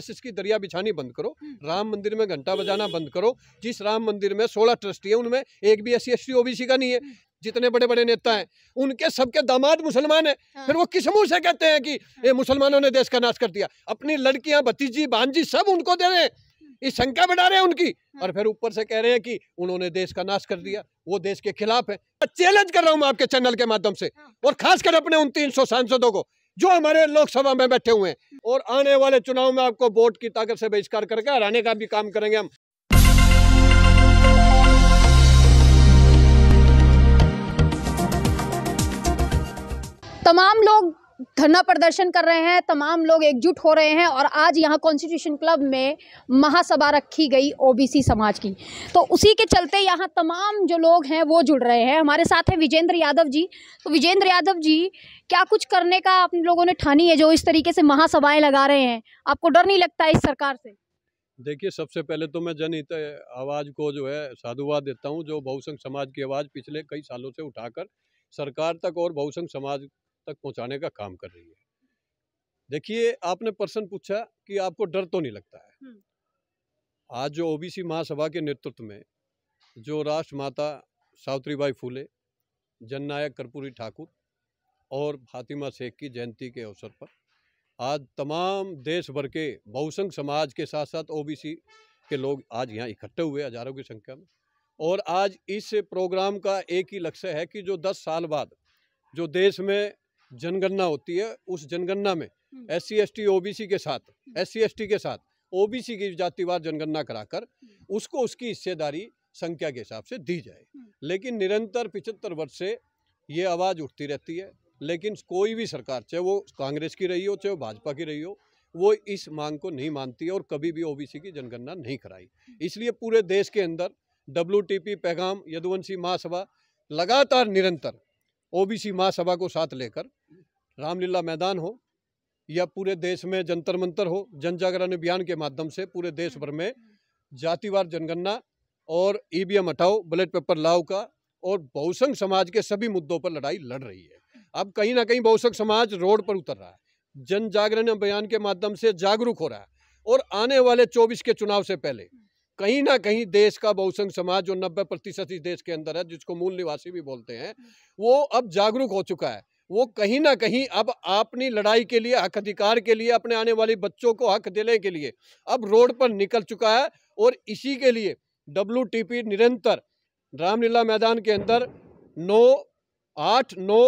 SS की दरिया बिछानी बंद करो हम्म। राम मंदिर में घंटा बजाना बंद करो जिस राम मंदिर में सोलह ट्रस्टी है उनमें एक भी एस सी ओबीसी का नहीं है हम्म। जितने बड़े बड़े नेता हैं उनके सबके दामाद मुसलमान हैं हाँ। फिर वो किस मुंह से कहते हैं कि ये हाँ। मुसलमानों ने देश का नाश कर दिया अपनी लड़कियां भतीजी भांजी सब उनको दे रहे हैं हम्म। इस शंका बढ़ा रहे हैं उनकी हाँ। और फिर ऊपर से कह रहे हैं कि उन्होंने देश का नाश कर दिया वो देश के खिलाफ है चैलेंज कर रहा हूँ मैं आपके चैनल के माध्यम से हाँ। और खासकर अपने उन तीन सौ सांसदों को जो हमारे लोकसभा में बैठे हुए हैं और आने वाले चुनाव में आपको वोट की ताकत से बहिष्कार करके हराने का भी काम करेंगे हम तमाम लोग धरना प्रदर्शन कर रहे हैं तमाम लोग एकजुट हो रहे हैं और आज यहाँ कॉन्स्टिट्यूशन क्लब में महासभा रखी गई ओबीसी समाज की तो उसी के चलते यहाँ तमाम जो लोग हैं वो जुड़ रहे हैं हमारे साथ हैं विजेंद्र यादव जी तो विजेंद्र यादव जी क्या कुछ करने का आप लोगों ने ठानी है जो इस तरीके से महासभाएँ लगा रहे हैं आपको डर नहीं लगता इस सरकार से देखिए सबसे पहले तो मैं जनहित आवाज़ को जो है साधुवाद देता हूँ जो बहुसंख्य समाज की आवाज़ पिछले कई सालों से उठाकर सरकार तक और बहुसंख्य समाज तक पहुंचाने का काम कर रही है देखिए आपने प्रश्न पूछा कि आपको डर तो नहीं लगता है आज जो ओबीसी महासभा के नेतृत्व में जो राष्ट्रमाता सावित्रीबाई फूले जननायक कर्पूरी ठाकुर और फातिमा शेख की जयंती के अवसर पर आज तमाम देश भर के बहुसंख्य समाज के साथ साथ ओबीसी के लोग आज यहाँ इकट्ठे हुए हजारों की संख्या में और आज इस प्रोग्राम का एक ही लक्ष्य है कि जो 10 साल बाद जो देश में जनगणना होती है उस जनगणना में S C S T O B C के साथ एस सी एस टी के साथ ओ बी सी की जातिवार जनगणना कराकर हम्म। उसको उसकी हिस्सेदारी संख्या के हिसाब से दी जाए हम्म। लेकिन निरंतर पिचहत्तर वर्ष से ये आवाज़ उठती रहती है लेकिन कोई भी सरकार चाहे वो कांग्रेस की रही हो चाहे वो भाजपा की रही हो वो इस मांग को नहीं मानती और कभी भी ओबीसी की जनगणना नहीं कराई हम्म। इसलिए पूरे देश के अंदर डब्ल्यू टी पी पैगाम यदुवंशी महासभा लगातार निरंतर ओबीसी महासभा को साथ लेकर रामलीला मैदान हो या पूरे देश में जंतर मंतर हो जन जागरण अभियान के माध्यम से पूरे देश भर में जातिवार जनगणना और ईवीएम हटाओ बलेट पेपर लाओ का और बहुसंग समाज के सभी मुद्दों पर लड़ाई लड़ रही है अब कहीं ना कहीं बहुसंग समाज रोड पर उतर रहा है जन जागरण अभियान के माध्यम से जागरूक हो रहा है और आने वाले 24 के चुनाव से पहले कहीं ना कहीं देश का बहुसंग समाज जो 90 प्रतिशत इस देश के अंदर है जिसको मूल निवासी भी बोलते हैं वो अब जागरूक हो चुका है वो कहीं ना कहीं अब अपनी लड़ाई के लिए हक अधिकार के लिए अपने आने वाले बच्चों को हक देने के लिए अब रोड पर निकल चुका है और इसी के लिए डब्ल्यू निरंतर रामलीला मैदान के अंदर नौ आठ नौ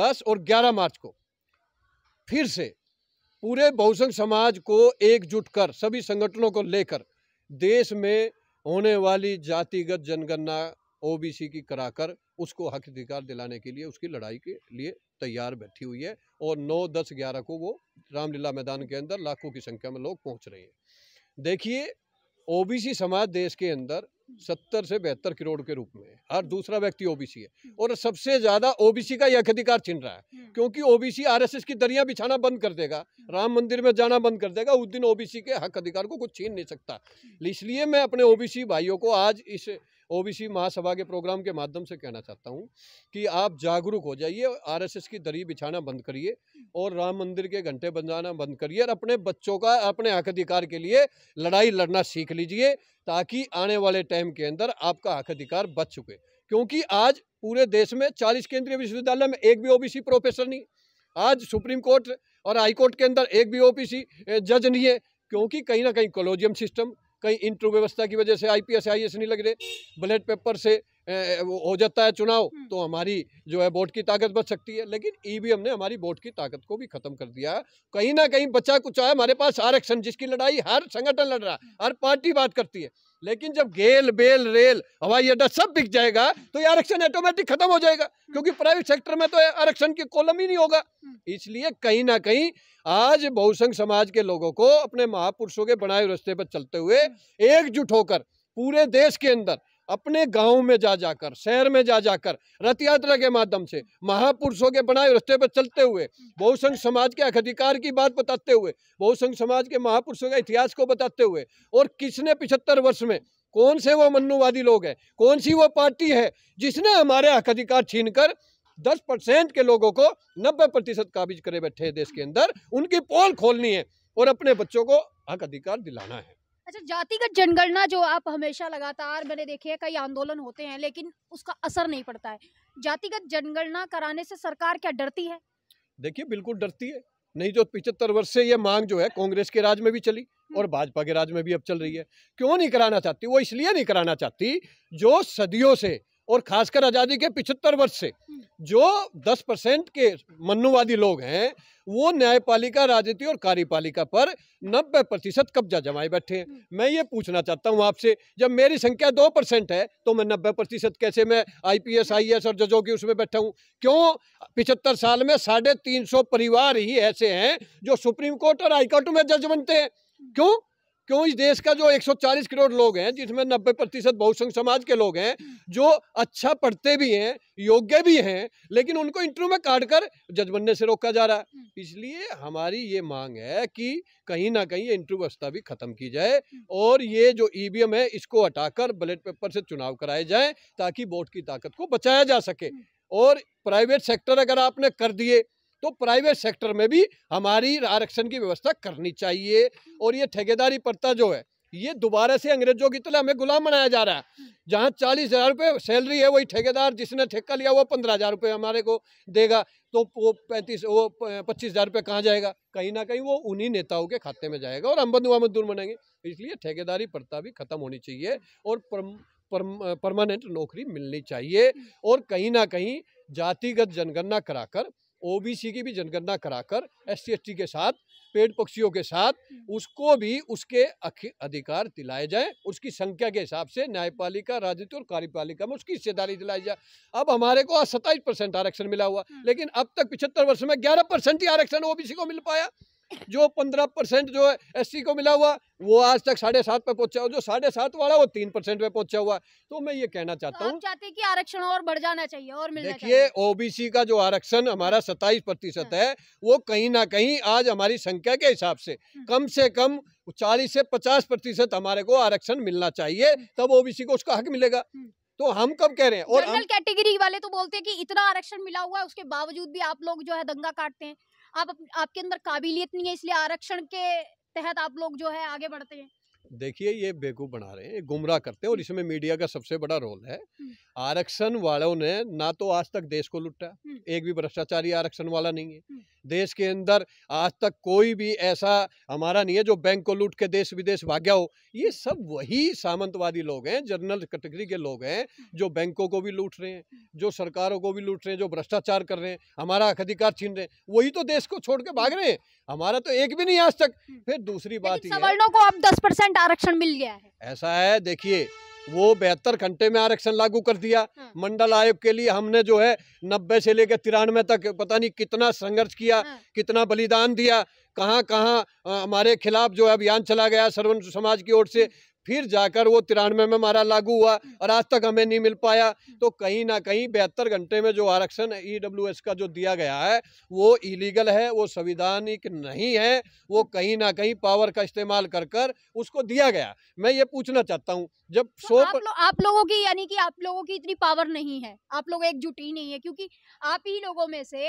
दस और ग्यारह मार्च को फिर से पूरे बहुसंघ समाज को एकजुट कर सभी संगठनों को लेकर देश में होने वाली जातिगत जनगणना ओबीसी की कराकर उसको हक अधिकार दिलाने के लिए उसकी लड़ाई के लिए तैयार बैठी हुई है और 9, 10, 11 को वो रामलीला मैदान के अंदर लाखों की संख्या में लोग पहुंच रहे हैं देखिए ओबीसी समाज देश के अंदर सत्तर से बेहतर करोड़ के रूप में हर दूसरा व्यक्ति ओबीसी है हम्म। और सबसे ज्यादा ओबीसी का यह अधिकार छिन रहा है हम्म। क्योंकि ओबीसी आरएसएस की दरिया बिछाना बंद कर देगा हम्म। राम मंदिर में जाना बंद कर देगा उस दिन ओबीसी के हक अधिकार को कुछ छीन नहीं सकता इसलिए मैं अपने ओबीसी भाइयों को आज इस ओबीसी महासभा के प्रोग्राम के माध्यम से कहना चाहता हूँ कि आप जागरूक हो जाइए आरएसएस की दरी बिछाना बंद करिए और राम मंदिर के घंटे बजाना बंद करिए और अपने बच्चों का अपने हक अधिकार के लिए लड़ाई लड़ना सीख लीजिए ताकि आने वाले टाइम के अंदर आपका हक अधिकार बच चुके क्योंकि आज पूरे देश में चालीस केंद्रीय विश्वविद्यालय में एक भी ओ प्रोफेसर नहीं आज सुप्रीम कोर्ट और हाई कोर्ट के अंदर एक भी ओ जज नहीं है क्योंकि कहीं ना कहीं कॉलोजियम सिस्टम कहीं इंट्रो व्यवस्था की वजह से I P S I S नहीं लग रहे बैलेट पेपर से हो जाता है चुनाव हम्म। तो हमारी जो है वोट की ताकत बच सकती है लेकिन ईवीएम ने हमारी वोट की ताकत को भी खत्म कर दिया कहीं ना कहीं बचा कुछ आया हमारे पास आरक्षण जिसकी लड़ाई हर संगठन लड़ रहा है हम्म। हर पार्टी बात करती है लेकिन जब गेल बेल रेल हवाई अड्डा सब बिक जाएगा तो ये आरक्षण ऑटोमेटिक खत्म हो जाएगा हम्म। क्योंकि प्राइवेट सेक्टर में तो आरक्षण की कॉलम ही नहीं होगा इसलिए कहीं ना कहीं आज बहुसंघ समाज के लोगों को अपने महापुरुषों के बनाए रस्ते पर चलते हुए एकजुट होकर पूरे देश के अंदर अपने गांव में जा जाकर शहर में जा जाकर रथ यात्रा के माध्यम से महापुरुषों के बनाए रस्ते पर चलते हुए बहुसंघ समाज के अधिकार की बात बताते हुए बहुसंघ समाज के महापुरुषों के इतिहास को बताते हुए और किसने पिछहत्तर वर्ष में कौन से वो मनुवादी लोग हैं कौन सी वो पार्टी है जिसने हमारे हक अधिकार छीन कर दस परसेंट के लोगों को नब्बे प्रतिशत काबिज करे बैठे देश के अंदर उनकी पोल खोलनी है और अपने बच्चों को हक अधिकार दिलाना है अच्छा जातिगत जनगणना जो आप हमेशा लगातार मैंने देखे है कई आंदोलन होते हैं लेकिन उसका असर नहीं पड़ता है जातिगत जनगणना कराने से सरकार क्या डरती है देखिए बिल्कुल डरती है नहीं तो पिछहत्तर वर्ष से ये मांग जो है कांग्रेस के राज में भी चली हम्म। और भाजपा के राज में भी अब चल रही है क्यों नहीं कराना चाहती वो इसलिए नहीं कराना चाहती जो सदियों से और खासकर आज़ादी के पिछहत्तर वर्ष से हम्म। जो 10 परसेंट के मनुवादी लोग हैं वो न्यायपालिका राजनीति और कार्यपालिका पर 90 प्रतिशत कब्जा जमाए बैठे हैं हम्म। मैं ये पूछना चाहता हूँ आपसे जब मेरी संख्या दो परसेंट है तो मैं 90 प्रतिशत कैसे मैं आईपीएस आईएएस e और जजों की उसमें बैठा हूँ क्यों पिछहत्तर साल में साढ़े तीन सौ परिवार ही ऐसे हैं जो सुप्रीम कोर्ट और हाईकोर्ट में जज बनते हैं क्यों क्यों इस देश का जो 140 करोड़ लोग हैं जिसमें 90 प्रतिशत बहुसंख्य समाज के लोग हैं जो अच्छा पढ़ते भी हैं योग्य भी हैं लेकिन उनको इंटरव्यू में काट कर जज बनने से रोका जा रहा है हम्म। इसलिए हमारी ये मांग है कि कहीं ना कहीं ये इंटरव्यू व्यवस्था भी खत्म की जाए और ये जो ई है इसको हटाकर बलेट पेपर से चुनाव कराए जाए ताकि वोट की ताकत को बचाया जा सके हम्म। और प्राइवेट सेक्टर अगर आपने कर दिए तो प्राइवेट सेक्टर में भी हमारी आरक्षण की व्यवस्था करनी चाहिए और ये ठेकेदारी पड़ता जो है ये दोबारा से अंग्रेजों की तरह हमें गुलाम बनाया जा रहा है जहाँ चालीस हजार रुपये सैलरी है वही ठेकेदार जिसने ठेका लिया वो पंद्रह हजार रुपये हमारे को देगा तो वो पैंतीस वो पच्चीस हजार रुपये कहाँ जाएगा कहीं ना कहीं वो उन्हीं नेताओं के खाते में जाएगा और हम बंधुआ मजदूर बनेंगे इसलिए ठेकेदारी प्रथा भी खत्म होनी चाहिए और परमानेंट नौकरी मिलनी चाहिए और कहीं ना कहीं जातिगत जनगणना कराकर ओबीसी की भी जनगणना कराकर एससी के साथ पेड़ पक्षियों के साथ हम्म। उसको भी उसके अधिकार दिलाए जाए उसकी संख्या के हिसाब से न्यायपालिका राजनीति और कार्यपालिका में उसकी हिस्सेदारी दिलाई जाए अब हमारे को सत्ताईस परसेंट आरक्षण मिला हुआ हम्म। लेकिन अब तक पिछहत्तर वर्ष में ग्यारह परसेंट ही आरक्षण ओबीसी को मिल पाया जो पंद्रह परसेंट जो है एस को मिला हुआ वो आज तक साढ़े सात पे पहुंचा जो साढ़े सात वाला वो तीन परसेंट पे पहुंचा हुआ तो मैं ये कहना चाहता तो हूँ की कि आरक्षण और बढ़ जाना चाहिए और देखिए ओबीसी का जो आरक्षण हमारा सत्ताईस प्रतिशत हाँ। है वो कहीं ना कहीं आज हमारी संख्या के हिसाब से हम्म। कम से कम चालीस से पचास प्रतिशत हमारे को आरक्षण मिलना चाहिए हम्म। तब ओबीसी को उसका हक मिलेगा हम्म। तो हम कब कह रहे हैं और कैटेगरी वाले तो बोलते हैं कि इतना आरक्षण मिला हुआ है उसके बावजूद भी आप लोग जो है दंगा काटते हैं आप आपके अंदर काबिलियत नहीं है इसलिए आरक्षण के तहत आप लोग जो है आगे बढ़ते हैं देखिए ये बेकूफ बना रहे हैं गुमराह करते हैं और इसमें मीडिया का सबसे बड़ा रोल है आरक्षण वालों ने ना तो आज तक देश को लुटा एक भी भ्रष्टाचारी आरक्षण वाला नहीं है देश के अंदर आज तक कोई भी ऐसा हमारा नहीं है जो बैंक को लूट के देश विदेश भाग्या हो ये सब वही सामंतवादी लोग हैं जनरल कैटेगरी के लोग हैं जो बैंकों को भी लूट रहे हैं जो सरकारों को भी लूट रहे हैं जो भ्रष्टाचार कर रहे हैं हमारा अधिकार छीन रहे हैं वही तो देश को छोड़ के भाग रहे हैं हमारा तो एक भी नहीं आज तक फिर दूसरी बात सवर्णों को आप दस परसेंट आरक्षण मिल गया है ऐसा है देखिए वो बेहतर घंटे में आरक्षण लागू कर दिया हाँ। मंडल आयोग के लिए हमने जो है नब्बे से लेकर तिरानवे तक पता नहीं कितना संघर्ष किया हाँ। कितना बलिदान दिया कहाँ कहाँ हमारे खिलाफ जो अभियान चला गया सर्वन समाज की ओर से हाँ। फिर जाकर वो तिरानवे में हमारा लागू हुआ और आज तक हमें नहीं मिल पाया तो कहीं ना कहीं बेहतर घंटे में जो आरक्षण ई e का जो दिया गया है वो इलीगल है वो संविधानिक नहीं है वो कहीं ना कहीं पावर का इस्तेमाल कर कर उसको दिया गया मैं ये पूछना चाहता हूँ जब सो तो आप, लो, आप लोगों की यानी कि आप लोगों की इतनी पावर नहीं है आप लोग एकजुट ही नहीं है क्योंकि आप ही लोगों में से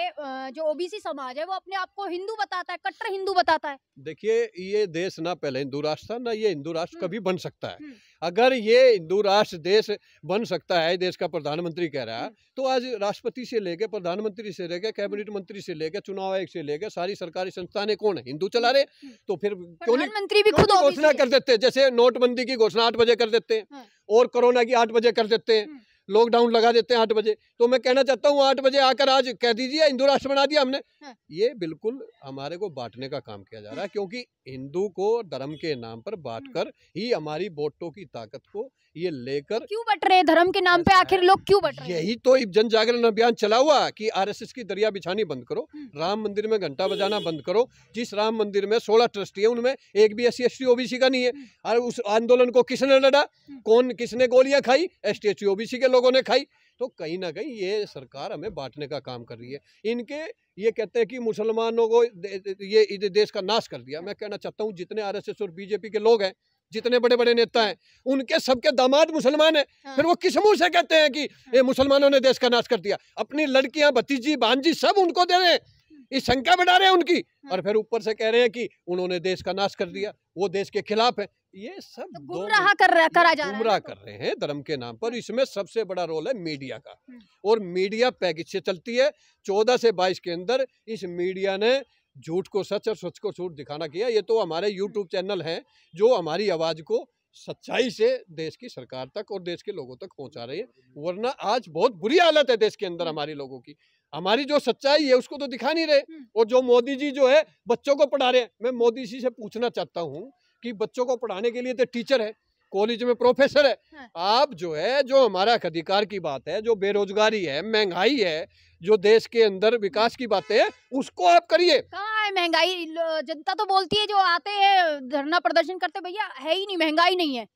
जो ओबीसी समाज है वो अपने आप को हिंदू बताता है कट्टर हिंदू बताता है देखिए ये देश ना पहले हिंदू राष्ट्र था ना ये हिंदू राष्ट्र हम्म, कभी बन सकता है हम्म। अगर ये हिंदू राष्ट्र देश बन सकता है देश का प्रधानमंत्री कह रहा है हम्म। तो आज राष्ट्रपति से लेके प्रधानमंत्री से लेके कैबिनेट मंत्री से लेके चुनाव आयोग से लेके सारी सरकारी संस्थाने कौन है हिंदू चला रहे तो फिर भी खुद घोषणा कर देते जैसे नोटबंदी की घोषणा आठ बजे कर देते सकते हैं हाँ। और कोरोना की आठ बजे कर देते हैं लॉकडाउन हाँ। लगा देते हैं आठ बजे तो मैं कहना चाहता हूँ आठ बजे आकर आज कह दीजिए हिंदू राष्ट्र बना दिया हमने हाँ। ये बिल्कुल हमारे को बांटने का काम किया जा रहा है क्योंकि हिंदू को धर्म के नाम पर बांट कर ही हमारी वोटों की ताकत को ये लेकर क्यों बट रहे धर्म के नाम पे आखिर लोग क्यों बट रहे यही तो जन जागरण अभियान चला हुआ कि आरएसएस की दरिया बिछानी बंद करो हम्म। राम मंदिर में घंटा बजाना बंद करो जिस राम मंदिर में सोलह ट्रस्टी है उनमें एक भी एस सी ओबीसी का नहीं है हम्म। और उस आंदोलन को किसने लड़ा हम्म। कौन किसने गोलियां खाई एस टी ओबीसी के लोगों ने खाई तो कहीं ना कहीं ये सरकार हमें बांटने का काम कर रही है इनके ये कहते हैं कि मुसलमानों को ये देश का नाश कर दिया मैं कहना चाहता हूँ जितने आरएसएस और बीजेपी के लोग हैं जितने बड़े बड़े नेता हैं उनके सबके दामाद मुसलमान हैं हाँ। फिर वो किस मुंह से कहते हैं कि हाँ। ये हाँ। मुसलमानों ने देश का नाश कर दिया अपनी लड़कियां भतीजी भांजी सब उनको दे रहे हैं हाँ। इस शंका बढ़ा रहे हैं उनकी हाँ। और फिर ऊपर से कह रहे हैं कि उन्होंने देश का नाश कर दिया वो देश के खिलाफ है ये सब तो गुमराह कर रहा करा जा गुमराह कर रहे हैं धर्म के नाम पर हाँ। इसमें सबसे बड़ा रोल है मीडिया का और मीडिया पैकेज से चलती है चौदह से बाईस के अंदर इस मीडिया ने झूठ को सच और सच को झूठ दिखाना किया ये तो हमारे यूट्यूब चैनल हैं जो हमारी आवाज़ को सच्चाई से देश की सरकार तक और देश के लोगों तक पहुंचा रही है वरना आज बहुत बुरी हालत है देश के अंदर हम्म। हमारे लोगों की हमारी जो सच्चाई है उसको तो दिखा नहीं रहे हम्म। और जो मोदी जी जो है बच्चों को पढ़ा रहे हैं मैं मोदी जी से पूछना चाहता हूँ कि बच्चों को पढ़ाने के लिए तो टीचर है कॉलेज में प्रोफेसर है हाँ। आप जो है जो हमारा अधिकार की बात है जो बेरोजगारी है महंगाई है जो देश के अंदर विकास की बातें है उसको आप करिए कहाँ है महंगाई जनता तो बोलती है जो आते हैं धरना प्रदर्शन करते भैया है ही नहीं महंगाई नहीं है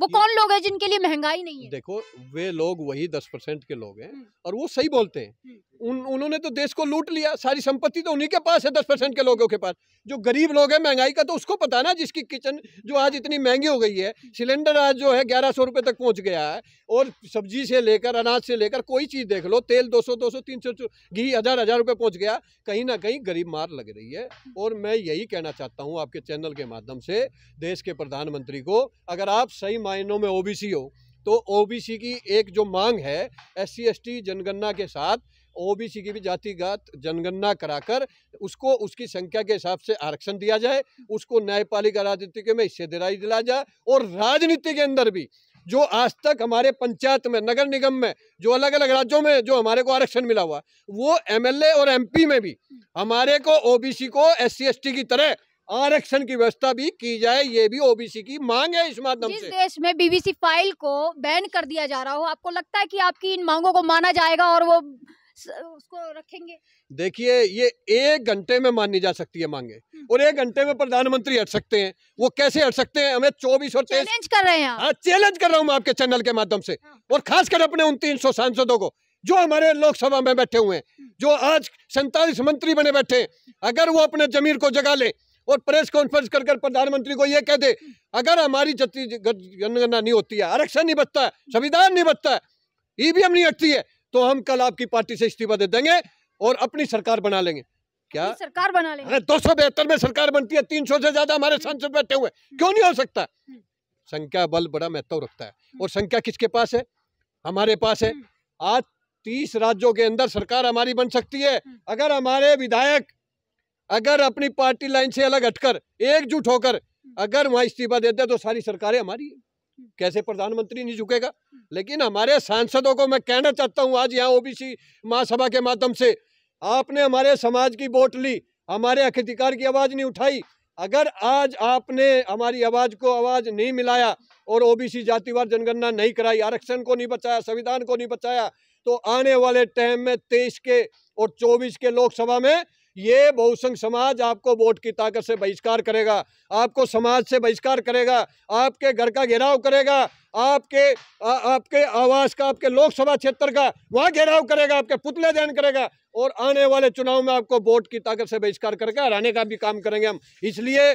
वो कौन लोग हैं जिनके लिए महंगाई नहीं है देखो वे लोग वही दस परसेंट के लोग हैं हम्म। और वो सही बोलते हैं हम्म। उन उन्होंने तो देश को लूट लिया सारी संपत्ति तो उन्हीं के पास है दस परसेंट के लोगों के पास जो गरीब लोग हैं महंगाई का तो उसको पता ना जिसकी किचन जो आज इतनी महंगी हो गई है सिलेंडर आज जो है ग्यारह सौ रुपये तक पहुंच गया है और सब्जी से लेकर अनाज से लेकर कोई चीज़ देख लो तेल दो सौ दो सौ तीन सौ घी हज़ार हज़ार रुपये पहुँच गया कहीं ना कहीं गरीब मार लग रही है और मैं यही कहना चाहता हूँ आपके चैनल के माध्यम से देश के प्रधानमंत्री को अगर आप सही मायनों में ओ हो तो ओबीसी की एक जो मांग है एससी एसटी जनगणना के साथ ओबीसी की भी जातिगत जनगणना कराकर उसको उसकी संख्या के हिसाब से आरक्षण दिया जाए उसको न्यायपालिका राजनीति में हिस्से दिलाई दिलाया जाए और राजनीति के अंदर भी जो आज तक हमारे पंचायत में नगर निगम में जो अलग अलग राज्यों में जो हमारे को आरक्षण मिला हुआ वो एमएलए और एमपी में भी हमारे को ओबीसी को एस सी की तरह आरक्षण की व्यवस्था भी की जाए ये भी ओबीसी की मांग है इस माध्यम से देश में बीबीसी फाइल को बैन कर दिया जा रहा हो आपको लगता है कि आपकी इन मांगों को माना जाएगा और वो उसको रखेंगे देखिए ये एक घंटे में मानी जा सकती है मांगे हम्म। और एक घंटे में प्रधानमंत्री हट सकते हैं वो कैसे हट सकते हैं हमें चौबीस और चैलेंज कर रहे हैं हाँ चैलेंज कर रहा हूँ मैं आपके चैनल के माध्यम से हाँ। और खासकर अपने उन तीन सौ सांसदों को जो हमारे लोकसभा में बैठे हुए हैं हम्म। जो आज सैतालीस मंत्री बने बैठे हैं अगर वो अपने जमीर को जगा ले और प्रेस कॉन्फ्रेंस कर कर प्रधानमंत्री को ये कह दे हम्म। अगर हमारी जनगणना नहीं होती है आरक्षण नहीं बचता है संविधान नहीं बचता है ईवीएम नहीं हटती है तो हम कल आपकी पार्टी से इस्तीफा दे देंगे और अपनी सरकार बना लेंगे क्या सरकार बना लेंगे दो सौ बेहतर में सरकार बनती है तीन सौ से ज्यादा हमारे सांसद बैठे हुए क्यों नहीं हो सकता हम्म। संख्या बल बड़ा महत्व रखता है हम्म। और संख्या किसके पास है हमारे पास है हम्म। आज तीस राज्यों के अंदर सरकार हमारी बन सकती है अगर हमारे विधायक अगर अपनी पार्टी लाइन से अलग हटकर एकजुट होकर अगर वहां इस्तीफा देते तो सारी सरकारें हमारी है कैसे प्रधानमंत्री नहीं झुकेगा हम्म। लेकिन हमारे सांसदों को मैं कहना चाहता हूँ आज यहाँ ओबीसी महासभा के माध्यम से आपने हमारे समाज की वोट ली हमारे अखिधिकार की आवाज़ नहीं उठाई अगर आज आपने हमारी आवाज़ को आवाज़ नहीं मिलाया और ओबीसी जातिवार जनगणना नहीं कराई आरक्षण को नहीं बचाया संविधान को नहीं बचाया तो आने वाले टाइम में तेईस के और चौबीस के लोकसभा में ये बहुसंघ समाज आपको वोट की ताकत से बहिष्कार करेगा आपको समाज से बहिष्कार करेगा आपके घर का घेराव करेगा आपके आ, आपके आवास का आपके लोकसभा क्षेत्र का वहाँ घेराव करेगा आपके पुतले दहन करेगा और आने वाले चुनाव में आपको वोट की ताकत से बहिष्कार करके हराने का भी काम करेंगे हम इसलिए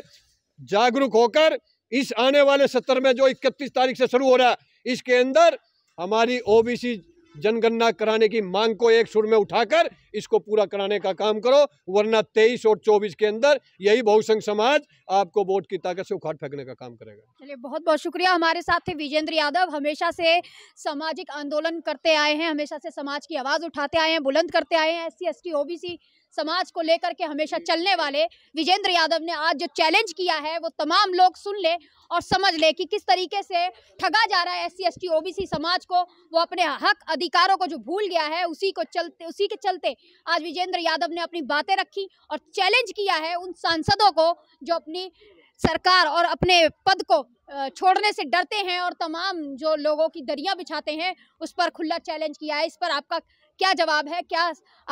जागरूक होकर इस आने वाले सत्र में जो इकतीस तारीख से शुरू हो रहा है इसके अंदर हमारी ओबीसी जनगणना कराने की मांग को एक सुर में उठाकर इसको पूरा कराने का काम करो वरना तेईस और चौबीस के अंदर यही बहुसंघ समाज आपको वोट की ताकत से उखाड़ फेंकने का काम करेगा चलिए बहुत बहुत शुक्रिया हमारे साथ थे विजेंद्र यादव हमेशा से सामाजिक आंदोलन करते आए हैं हमेशा से समाज की आवाज़ उठाते आए हैं बुलंद करते आए हैं एस सी एस समाज को लेकर के हमेशा चलने वाले विजेंद्र यादव ने आज जो चैलेंज किया है वो तमाम लोग सुन ले और समझ ले कि किस तरीके से ठगा जा रहा है S C S T OBC समाज को वो अपने हक अधिकारों को जो भूल गया है उसी को चलते उसी के चलते आज विजेंद्र यादव ने अपनी बातें रखी और चैलेंज किया है उन सांसदों को जो अपनी सरकार और अपने पद को छोड़ने से डरते हैं और तमाम जो लोगों की दरिया बिछाते हैं उस पर खुला चैलेंज किया है इस पर आपका क्या जवाब है क्या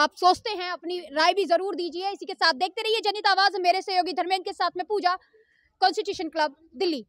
आप सोचते हैं अपनी राय भी जरूर दीजिए इसी के साथ देखते रहिए जनित आवाज मेरे सहयोगी धर्मेंद्र के साथ में पूजा कॉन्स्टिट्यूशन क्लब दिल्ली